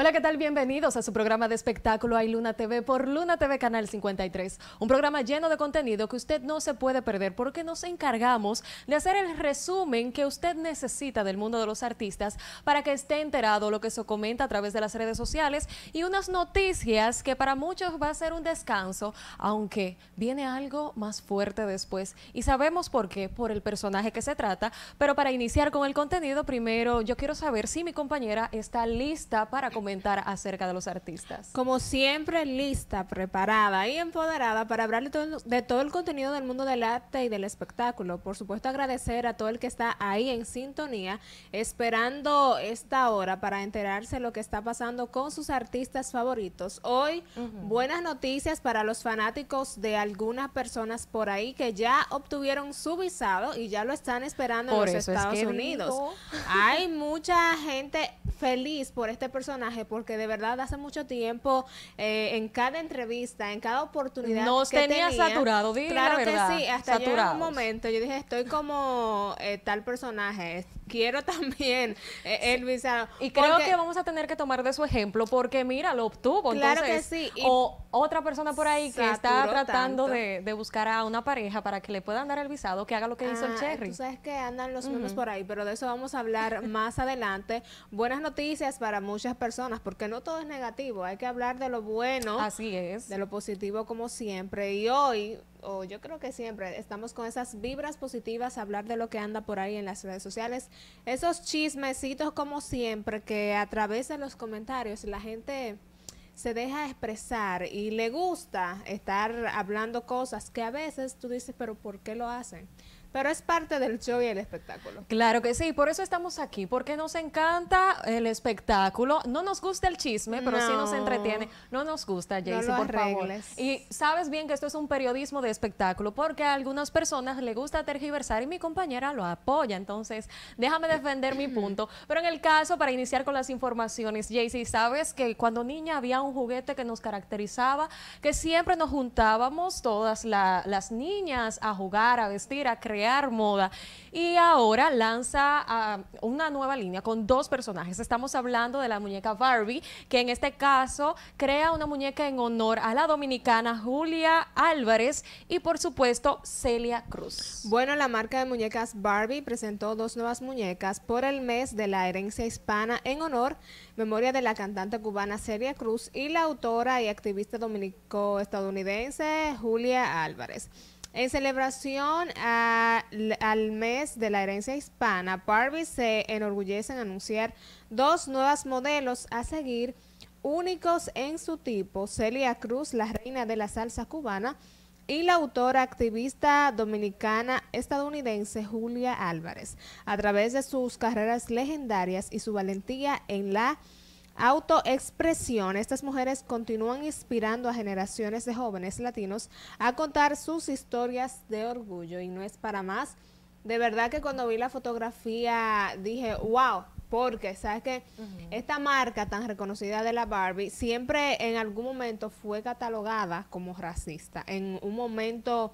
Hola, ¿qué tal? Bienvenidos a su programa de espectáculo Hay Luna TV por Luna TV Canal 53. Un programa lleno de contenido que usted no se puede perder porque nos encargamos de hacer el resumen que usted necesita del mundo de los artistas para que esté enterado lo que se comenta a través de las redes sociales y unas noticias que para muchos va a ser un descanso, aunque viene algo más fuerte después. Y sabemos por qué, por el personaje que se trata. Pero para iniciar con el contenido, primero yo quiero saber si mi compañera está lista para comenzar acerca de los artistas? Como siempre, lista, preparada y empoderada para hablar de todo, el contenido del mundo del arte y del espectáculo. Por supuesto, agradecer a todo el que está ahí en sintonía, esperando esta hora para enterarse lo que está pasando con sus artistas favoritos. Hoy, buenas noticias para los fanáticos de algunas personas por ahí que ya obtuvieron su visado y ya lo están esperando en los Estados Unidos. Hay mucha gente feliz por este personaje porque de verdad hace mucho tiempo, eh, en cada entrevista, en cada oportunidad. Nos tenía, saturado, dile Claro verdad, que sí, hasta un momento yo dije, estoy como eh, tal personaje, quiero también el eh, eh, visado. Y creo que vamos a tener que tomar de su ejemplo porque mira, lo obtuvo. Claro que sí. o otra persona por ahí que está tratando de, buscar a una pareja para que le puedan dar el visado, que haga lo que hizo el ah, Cherry. Tú sabes que andan los mismos por ahí, pero de eso vamos a hablar más adelante. Buenas noticias para muchas personas porque no todo es negativo, hay que hablar de lo bueno. Así es. De lo positivo como siempre. Y hoy o yo creo que siempre estamos con esas vibras positivas, hablar de lo que anda por ahí en las redes sociales, esos chismecitos como siempre que a través de los comentarios la gente se deja expresar y le gusta estar hablando cosas que a veces tú dices, pero ¿por qué lo hacen? Pero es parte del show y el espectáculo. Claro que sí, por eso estamos aquí, porque nos encanta el espectáculo. No nos gusta el chisme, pero sí nos entretiene. No nos gusta, Jaycee, por Y sabes bien que esto es un periodismo de espectáculo, porque a algunas personas le gusta tergiversar y mi compañera lo apoya. Entonces, déjame defender mi punto. Pero en el caso, para iniciar con las informaciones, Jaycee, sabes que cuando niña había un juguete que nos caracterizaba, que siempre nos juntábamos todas las niñas a jugar, a vestir, a crear moda. Y ahora lanza ah, una nueva línea con dos personajes. Estamos hablando de la muñeca Barbie, que en este caso crea una muñeca en honor a la dominicana Julia Álvarez y por supuesto Celia Cruz. Bueno, la marca de muñecas Barbie presentó dos nuevas muñecas por el mes de la herencia hispana en honor, memoria de la cantante cubana Celia Cruz y la autora y activista dominico-estadounidense Julia Álvarez. En celebración al mes de la herencia hispana, Barbie se enorgullece en anunciar dos nuevas modelos a seguir, únicos en su tipo, Celia Cruz, la reina de la salsa cubana, y la autora activista dominicana estadounidense Julia Álvarez, a través de sus carreras legendarias y su valentía en la autoexpresión, estas mujeres continúan inspirando a generaciones de jóvenes latinos a contar sus historias de orgullo y no es para más. De verdad que cuando vi la fotografía dije, wow, porque sabes que esta marca tan reconocida de la Barbie siempre en algún momento fue catalogada como racista, en un momento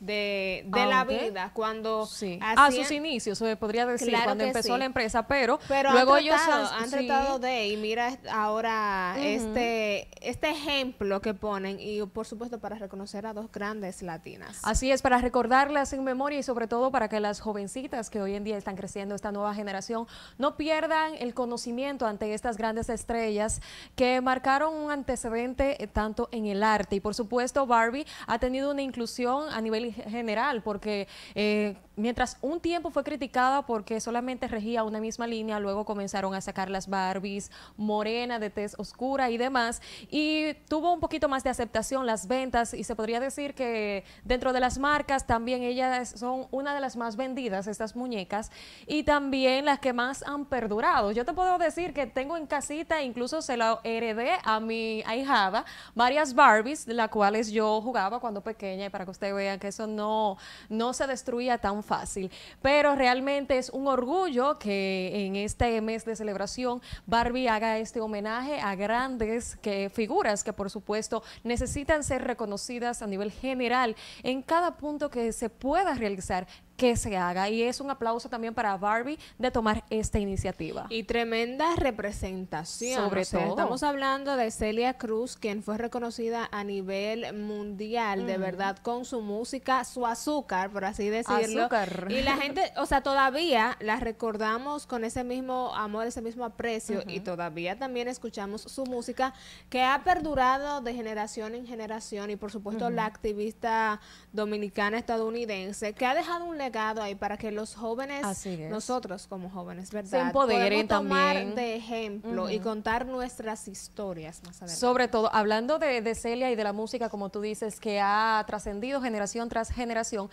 de, la vida cuando a sus inicios se podría decir cuando empezó la empresa pero, luego han ellos han, tratado de y mira ahora este este ejemplo que ponen y por supuesto para reconocer a dos grandes latinas así es para recordarlas en memoria y sobre todo para que las jovencitas que hoy en día están creciendo esta nueva generación no pierdan el conocimiento ante estas grandes estrellas que marcaron un antecedente eh, tanto en el arte y por supuesto Barbie ha tenido una inclusión a nivel general, porque eh, mientras un tiempo fue criticada porque solamente regía una misma línea, luego comenzaron a sacar las Barbies, morena, de tez oscura y demás, y tuvo un poquito más de aceptación las ventas y se podría decir que dentro de las marcas también ellas son una de las más vendidas, estas muñecas, y también las que más han perdurado. Yo te puedo decir que tengo en casita, incluso se la heredé a mi ahijada, varias Barbies, las cuales yo jugaba cuando pequeña, y para que ustedes vean que eso no, no se destruía tan fácil, pero realmente es un orgullo que en este mes de celebración Barbie haga este homenaje a grandes figuras que por supuesto necesitan ser reconocidas a nivel general en cada punto que se pueda realizar que se haga. Y es un aplauso también para Barbie de tomar esta iniciativa. Y tremenda representación. Sobre todo. Estamos hablando de Celia Cruz, quien fue reconocida a nivel mundial, de verdad, con su música, su azúcar, por así decirlo. Y la gente, o sea, todavía la recordamos con ese mismo amor, ese mismo aprecio, y todavía también escuchamos su música que ha perdurado de generación en generación, y por supuesto la activista dominicana estadounidense, que ha dejado un ahí para que los jóvenes, nosotros como jóvenes, ¿verdad? Se empoderen tomar de ejemplo y contar nuestras historias más adelante. Sobre todo, hablando de, Celia y de la música, como tú dices, que ha trascendido generación tras generación,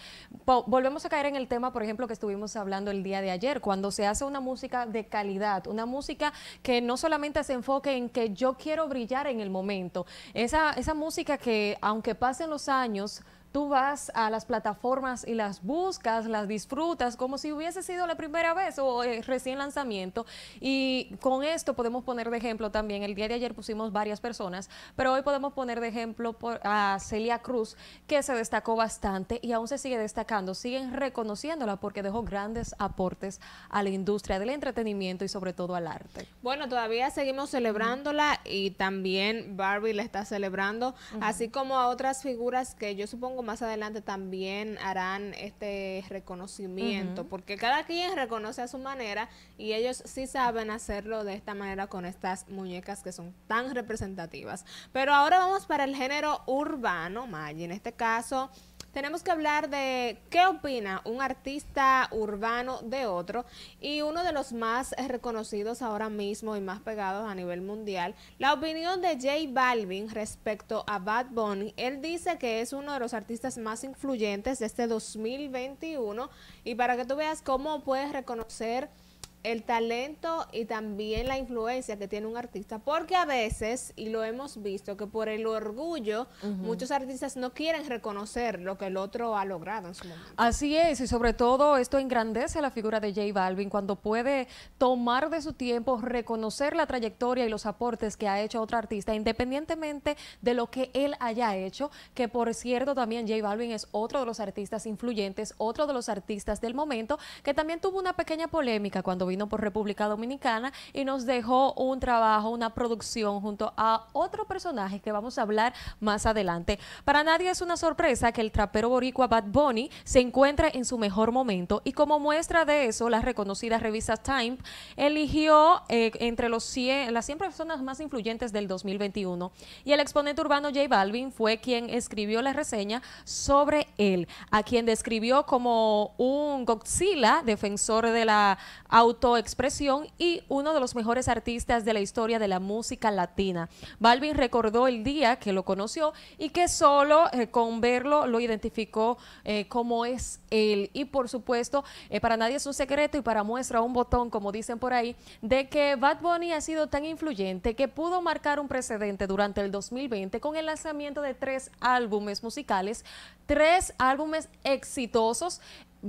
volvemos a caer en el tema, por ejemplo, que estuvimos hablando el día de ayer, cuando se hace una música de calidad, una música que no solamente se enfoque en que yo quiero brillar en el momento, esa, esa música que aunque pasen los años, tú vas a las plataformas y las buscas, las disfrutas, como si hubiese sido la primera vez o el eh, recién lanzamiento. Y con esto podemos poner de ejemplo también, el día de ayer pusimos varias personas, pero hoy podemos poner de ejemplo a Celia Cruz, que se destacó bastante y aún se sigue destacando, siguen reconociéndola porque dejó grandes aportes a la industria del entretenimiento y sobre todo al arte. Bueno, todavía seguimos celebrándola y también Barbie la está celebrando, así como a otras figuras que yo supongo más adelante también harán este reconocimiento, porque cada quien reconoce a su manera y ellos sí saben hacerlo de esta manera con estas muñecas que son tan representativas. Pero ahora vamos para el género urbano, Maggi, en este caso tenemos que hablar de qué opina un artista urbano de otro y uno de los más reconocidos ahora mismo y más pegados a nivel mundial. La opinión de Jay Balvin respecto a Bad Bunny, él dice que es uno de los artistas más influyentes de este 2021 y para que tú veas cómo puedes reconocer el talento y también la influencia que tiene un artista, porque a veces, y lo hemos visto, que por el orgullo muchos artistas no quieren reconocer lo que el otro ha logrado en su momento. Así es, y sobre todo esto engrandece la figura de J Balvin cuando puede tomar de su tiempo, reconocer la trayectoria y los aportes que ha hecho otro artista, independientemente de lo que él haya hecho, que por cierto también J Balvin es otro de los artistas influyentes, otro de los artistas del momento, que también tuvo una pequeña polémica cuando por República Dominicana y nos dejó un trabajo, una producción junto a otro personaje que vamos a hablar más adelante. Para nadie es una sorpresa que el trapero boricua Bad Bunny se encuentra en su mejor momento y como muestra de eso, la reconocida revista Time eligió eh, entre los 100, las 100 personas más influyentes del 2021 y el exponente urbano J Balvin fue quien escribió la reseña sobre él, a quien describió como un Godzilla, defensor de la auto expresión y uno de los mejores artistas de la historia de la música latina. Balvin recordó el día que lo conoció y que solo eh, con verlo lo identificó eh, como es él. Y por supuesto, eh, para nadie es un secreto y para muestra un botón, como dicen por ahí, de que Bad Bunny ha sido tan influyente que pudo marcar un precedente durante el 2020 con el lanzamiento de tres álbumes musicales, tres álbumes exitosos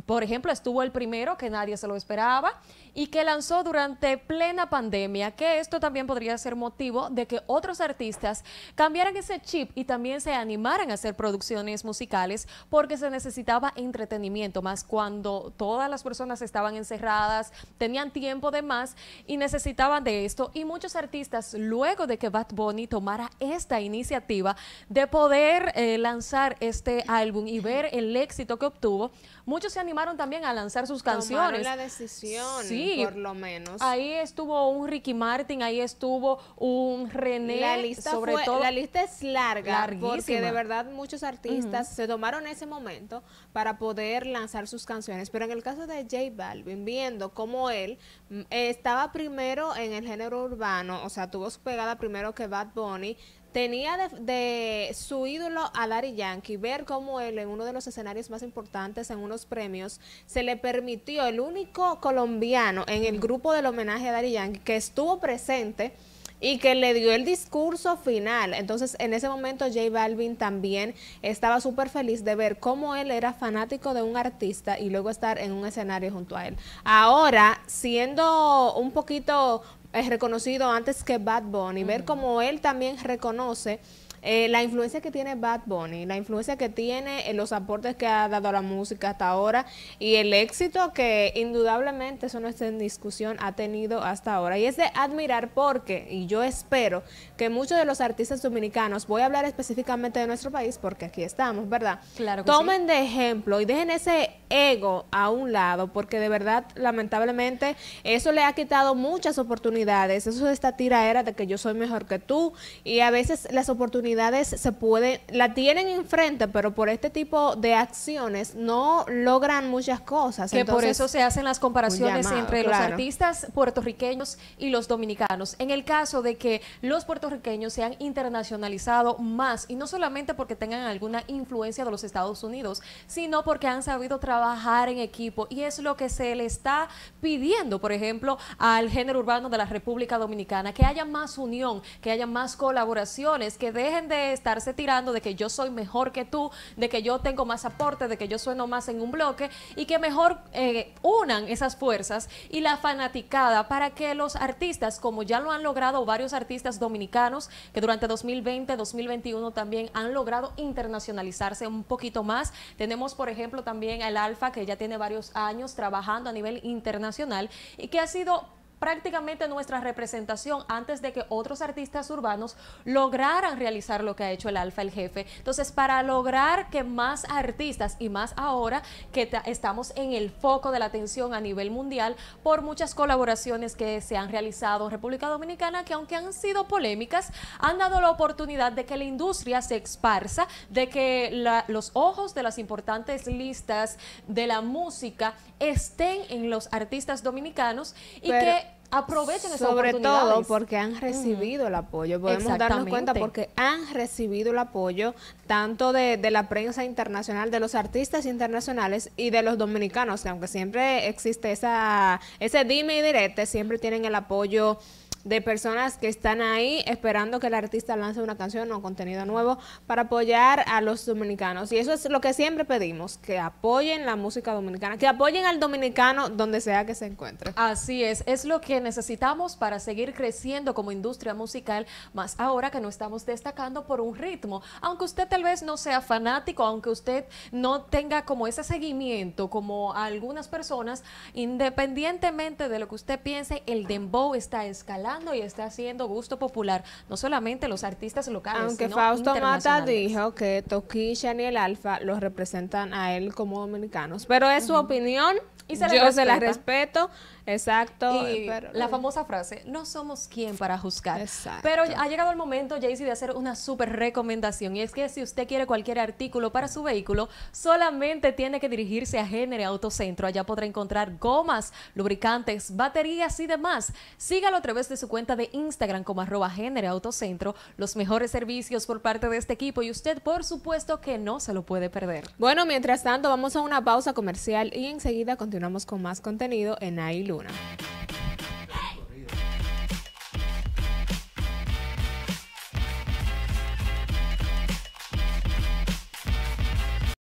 por ejemplo, estuvo el primero que nadie se lo esperaba y que lanzó durante plena pandemia, que esto también podría ser motivo de que otros artistas cambiaran ese chip y también se animaran a hacer producciones musicales porque se necesitaba entretenimiento, más cuando todas las personas estaban encerradas, tenían tiempo de más y necesitaban de esto. Y muchos artistas, luego de que Bad Bunny tomara esta iniciativa de poder eh, lanzar este álbum y ver el éxito que obtuvo, muchos se han animaron también a lanzar sus canciones. la decisión, sí. por lo menos. Ahí estuvo un Ricky Martin, ahí estuvo un René. La lista, la lista es larga porque de verdad muchos artistas se tomaron ese momento para poder lanzar sus canciones. Pero en el caso de J Balvin, viendo cómo él mm, estaba primero en el género urbano, o sea, tuvo su pegada primero que Bad Bunny, tenía de, su ídolo a Dari Yankee, ver cómo él en uno de los escenarios más importantes, en unos premios, se le permitió el único colombiano en el grupo del homenaje a Dari Yankee que estuvo presente y que le dio el discurso final. Entonces, en ese momento J Balvin también estaba súper feliz de ver cómo él era fanático de un artista y luego estar en un escenario junto a él. Ahora, siendo un poquito es reconocido antes que Bad Bunny, ver cómo él también reconoce eh, la influencia que tiene Bad Bunny, la influencia que tiene, en eh, los aportes que ha dado a la música hasta ahora y el éxito que indudablemente, eso no está en discusión, ha tenido hasta ahora. Y es de admirar porque, y yo espero que muchos de los artistas dominicanos, voy a hablar específicamente de nuestro país porque aquí estamos, ¿verdad? Claro Tomen de ejemplo y dejen ese ego a un lado porque de verdad, lamentablemente, eso le ha quitado muchas oportunidades. Eso de esta tiraera de que yo soy mejor que tú y a veces las oportunidades se pueden, la tienen enfrente, pero por este tipo de acciones no logran muchas cosas. Que por eso se hacen las comparaciones entre los artistas puertorriqueños y los dominicanos. En el caso de que los puertorriqueños se han internacionalizado más, y no solamente porque tengan alguna influencia de los Estados Unidos, sino porque han sabido trabajar en equipo, y es lo que se le está pidiendo, por ejemplo, al género urbano de la República Dominicana, que haya más unión, que haya más colaboraciones, que deje de estarse tirando de que yo soy mejor que tú, de que yo tengo más aporte, de que yo sueno más en un bloque y que mejor eh, unan esas fuerzas y la fanaticada para que los artistas, como ya lo han logrado varios artistas dominicanos que durante 2020, 2021 también han logrado internacionalizarse un poquito más. Tenemos, por ejemplo, también al Alfa que ya tiene varios años trabajando a nivel internacional y que ha sido prácticamente nuestra representación antes de que otros artistas urbanos lograran realizar lo que ha hecho el Alfa el Jefe. Entonces, para lograr que más artistas y más ahora que estamos en el foco de la atención a nivel mundial por muchas colaboraciones que se han realizado en República Dominicana que aunque han sido polémicas, han dado la oportunidad de que la industria se esparza, de que los ojos de las importantes listas de la música estén en los artistas dominicanos y que aprovechen esa Sobre todo porque han recibido el apoyo. Podemos darnos cuenta porque han recibido el apoyo tanto de, de, la prensa internacional, de los artistas internacionales y de los dominicanos, que aunque siempre existe esa ese dime y direte, siempre tienen el apoyo de personas que están ahí esperando que el artista lance una canción o contenido nuevo para apoyar a los dominicanos. Y eso es lo que siempre pedimos, que apoyen la música dominicana, que apoyen al dominicano donde sea que se encuentre. Así es, es lo que necesitamos para seguir creciendo como industria musical, más ahora que no estamos destacando por un ritmo. Aunque usted tal vez no sea fanático, aunque usted no tenga como ese seguimiento como algunas personas, independientemente de lo que usted piense, el dembow está escalando y está haciendo gusto popular, no solamente los artistas locales, Aunque Fausto Mata dijo que Toquilla ni el Alfa los representan a él como dominicanos, pero es su opinión y se yo respeto. se la respeto. Exacto. la famosa frase, no somos quien para juzgar. Exacto. Pero ha llegado el momento, Jaycee, de hacer una súper recomendación. Y es que si usted quiere cualquier artículo para su vehículo, solamente tiene que dirigirse a Genere Autocentro. Allá podrá encontrar gomas, lubricantes, baterías y demás. Sígalo a través de su cuenta de Instagram como arroba Genere Autocentro. Los mejores servicios por parte de este equipo y usted, por supuesto, que no se lo puede perder. Bueno, mientras tanto, vamos a una pausa comercial y enseguida continuamos con más contenido en AILU. ¡Gracias!